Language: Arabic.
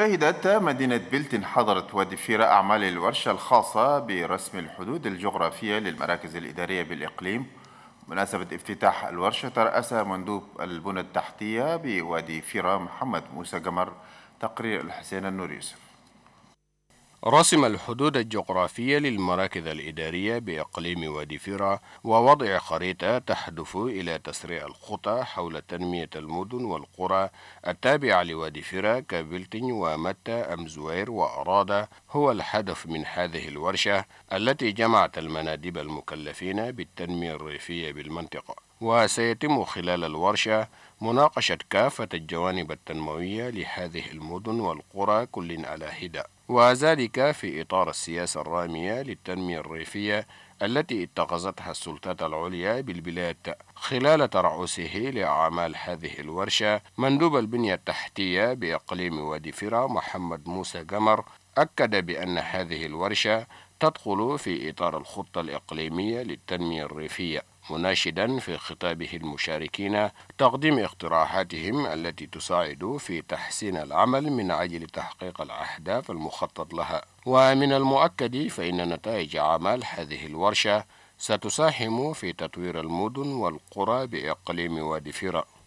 شهدت مدينة بلتن حضرت وادي فيرا أعمال الورشة الخاصة برسم الحدود الجغرافية للمراكز الإدارية بالإقليم مناسبة افتتاح الورشة ترأس مندوب البنى التحتية بوادي فيرة محمد موسى قمر تقرير الحسين النور يوسف رسم الحدود الجغرافية للمراكز الإدارية بإقليم وادي فيرا ووضع خريطة تهدف إلى تسريع الخطى حول تنمية المدن والقرى التابعة لوادي فيرا كبلتن ومتى أم زوير وأرادة هو الهدف من هذه الورشة التي جمعت المناديب المكلفين بالتنمية الريفية بالمنطقة وسيتم خلال الورشة مناقشة كافة الجوانب التنموية لهذه المدن والقرى كل على هدى وذلك في إطار السياسة الرامية للتنمية الريفية التي اتخذتها السلطات العليا بالبلاد خلال ترأسه لأعمال هذه الورشة مندوب البنية التحتية بإقليم وادي فرا محمد موسى قمر أكد بأن هذه الورشة تدخل في إطار الخطة الإقليمية للتنمية الريفية مناشدا في خطابه المشاركين تقديم اقتراحاتهم التي تساعد في تحسين العمل من أجل تحقيق الأهداف المخطط لها ومن المؤكد فإن نتائج أعمال هذه الورشة ستساهم في تطوير المدن والقرى بإقليم وادي فيرا